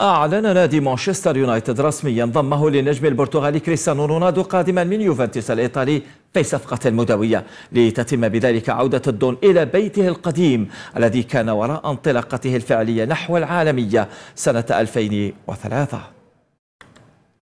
أعلن نادي مانشستر يونايتد رسميا ضمه للنجم البرتغالي كريستيانو رونالدو قادما من يوفنتوس الإيطالي في صفقة مدوية لتتم بذلك عودة الدون إلى بيته القديم الذي كان وراء انطلاقته الفعلية نحو العالمية سنة 2003